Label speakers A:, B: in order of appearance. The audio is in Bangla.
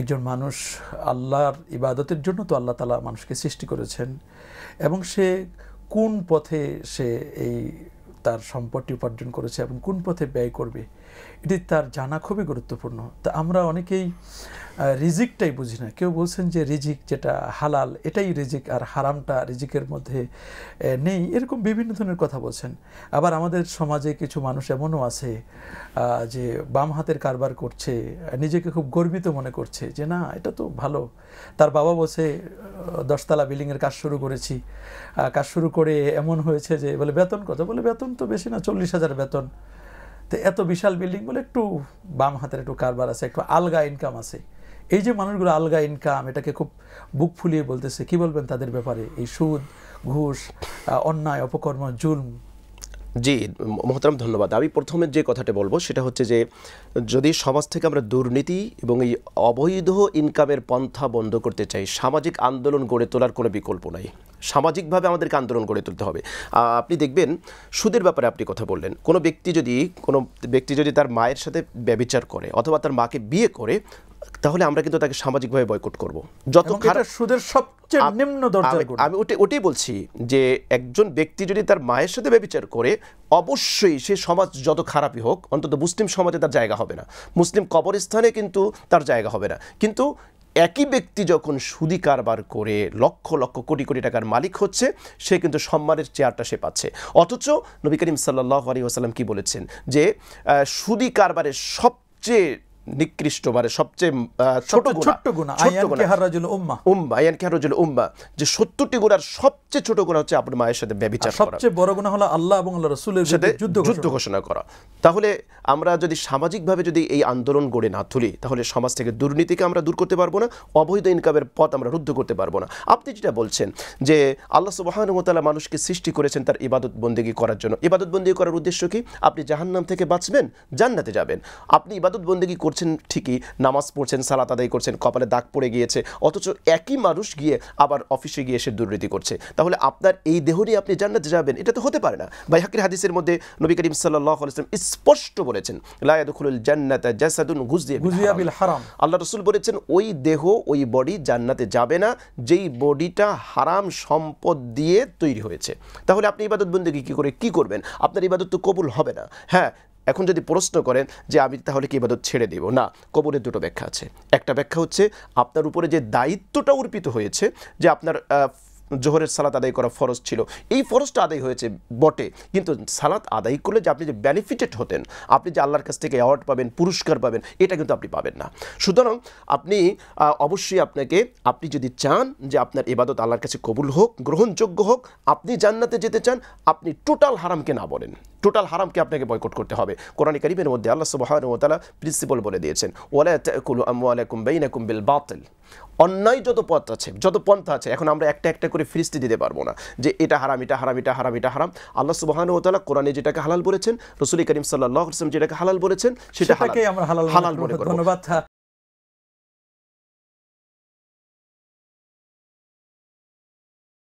A: একজন মানুষ আল্লাহর ইবাদতের জন্য তো আল্লাহ তালা মানুষকে সৃষ্টি করেছেন এবং সে কোন পথে সে এই তার সম্পদটি উপার্জন করেছে এবং কোন পথে ব্যয় করবে এটি তার জানা খুবই গুরুত্বপূর্ণ তা আমরা অনেকেই রিজিকটাই বুঝি না কেউ বলছেন যে রিজিক যেটা হালাল এটাই রিজিক আর হারামটা রিজিকের মধ্যে নেই এরকম বিভিন্ন ধরনের কথা বলছেন আবার আমাদের সমাজে কিছু মানুষ এমনও আছে যে বাম হাতের কারবার করছে নিজেকে খুব গর্বিত মনে করছে যে না এটা তো ভালো তার বাবা বসে দশতলা বিল্ডিংয়ের কাজ শুরু করেছি কাজ শুরু করে এমন হয়েছে যে বলে বেতন কত বলে বেতন তো বেশি না চল্লিশ হাজার বেতন তো এত বিশাল বিল্ডিং বলে একটু বাম হাতের একটু কারবার আছে একটু আলগা ইনকাম আছে এই যে মানুষগুলো আলগা ইনকাম এটাকে খুব বুক ফুলিয়ে বলতেছে কি বলবেন তাদের ব্যাপারে এই সুদ ঘুষ অন্যায় অপকর্ম জুলম
B: জি মোহতারাম ধন্যবাদ আমি প্রথমে যে কথাটা বলবো সেটা হচ্ছে যে যদি সমাজ থেকে আমরা দুর্নীতি এবং এই অবৈধ ইনকামের পন্থা বন্ধ করতে চাই সামাজিক আন্দোলন গড়ে তোলার কোনো বিকল্প নাই সামাজিকভাবে আমাদেরকে আন্দোলন গড়ে তুলতে হবে আপনি দেখবেন সুদের ব্যাপারে আপনি কথা বললেন কোনো ব্যক্তি যদি কোনো ব্যক্তি যদি তার মায়ের সাথে ব্যবিচার করে অথবা তার মাকে বিয়ে করে তাহলে আমরা কিন্তু তাকে সামাজিকভাবে বয়কট করব যত খারাপ সুদের সবচেয়ে নিম্ন আমি ওটাই ওটাই বলছি যে একজন ব্যক্তি যদি তার মায়ের সাথে ব্যবচার করে অবশ্যই সে সমাজ যত খারাপই হোক অন্তত মুসলিম সমাজে তার জায়গা হবে না মুসলিম কবরস্থানে কিন্তু তার জায়গা হবে না কিন্তু একই ব্যক্তি যখন সুদি কারবার করে লক্ষ লক্ষ কোটি কোটি টাকার মালিক হচ্ছে সে কিন্তু সম্মানের চেয়ারটা সে পাচ্ছে অথচ নবী করিম সাল্লাহ আলী ওসাল্লাম কি বলেছেন যে সুদি কারবারের সবচেয়ে নিকৃষ্ট মানে সবচেয়ে ছোট ছোট গুণা উম্মা আয়ান কেহারজুল উম্মা যে সত্তরটি গুণার সবচেয়ে ছোট গুণা হচ্ছে আপনার মায়ের সাথে ব্যবচার সবচেয়ে বড় গুণা হলো আল্লাহ এবং আল্লাহ রসুলের সাথে যুদ্ধ যুদ্ধ ঘোষণা করা তাহলে আমরা যদি সামাজিকভাবে যদি এই আন্দোলন গড়ে না তুলি তাহলে সমাজ থেকে দুর্নীতিকে আমরা দূর করতে পারবো না অবৈধ ইনকামের পথ আমরা রুদ্ধ করতে পারবো না আপনি যেটা বলছেন যে আল্লাহ সুবাহানুমতালা মানুষকে সৃষ্টি করেছেন তার ইবাদত বন্দিগি করার জন্য ইবাদত বন্দিগি করার উদ্দেশ্য কি আপনি জাহান্নাম থেকে বাঁচবেন জান্নাতে যাবেন আপনি ইবাদত বন্দিগি করছেন করছেন ঠিকই নামাজ পড়ছেন সালাত আদায় করছেন কপালে দাগ পড়ে গিয়েছে অথচ একই মানুষ গিয়ে আবার অফিসে গিয়ে এসে দুর্নীতি করছে তাহলে আপনার এই দেহ নিয়ে আপনি জান্নাতে যাবেন এটা তো হতে পারে না হাকির হাদিসের মধ্যে নবী করিম সাল্লাহ আলাইসলাম স্পষ্ট বলেছেন লায়াদুল জান্নাতা জাসাদুন গুজিয়া বিল হারাম আল্লাহ রসুল বলেছেন ওই দেহ ওই বডি জান্নাতে যাবে না যেই বডিটা হারাম সম্পদ দিয়ে তৈরি হয়েছে তাহলে আপনি ইবাদত বন্দী কি করে কি করবেন আপনার ইবাদত তো কবুল হবে না হ্যাঁ এখন যদি প্রশ্ন করেন যে আমি তাহলে কি ইবাদত ছেড়ে দেব না কবরের দুটো ব্যাখ্যা আছে একটা ব্যাখ্যা হচ্ছে আপনার উপরে যে দায়িত্বটা অর্পিত হয়েছে যে আপনার জোহরের সালাত আদায় করা ফরজ ছিল এই ফরজটা আদায় হয়েছে বটে কিন্তু সালাত আদায় করলে যে আপনি যে বেনিফিটেড হতেন আপনি যে আল্লাহর কাছ থেকে অ্যাওয়ার্ড পাবেন পুরস্কার পাবেন এটা কিন্তু আপনি পাবেন না সুতরাং আপনি অবশ্যই আপনাকে আপনি যদি চান যে আপনার এবাদত আল্লাহর কাছে কবুল হোক গ্রহণযোগ্য হোক আপনি জান্নাতে যেতে চান আপনি টোটাল হারামকে না বলেন টোটাল হারামকে আপনাকে বয়কট করতে হবে কোরআন করিমের মধ্যে আল্লাহ সুবাহ প্রিন্সিপাল বলে দিয়েছেন ওয়ালা তাকুল আমওয়ালাকুম বাইনাকুম বিল বাতিল অন্যায় যত পথ আছে যত পন্থা আছে এখন আমরা একটা একটা করে ফিরিস্তি দিতে পারবো না যে এটা হারাম এটা হারাম এটা হারাম এটা হারাম আল্লাহ সুবাহান ও তালা কোরআনে যেটাকে হালাল বলেছেন রসুল করিম সাল্লাহ যেটাকে হালাল বলেছেন সেটাকে আমরা হালাল হালাল মনে
A: ধন্যবাদ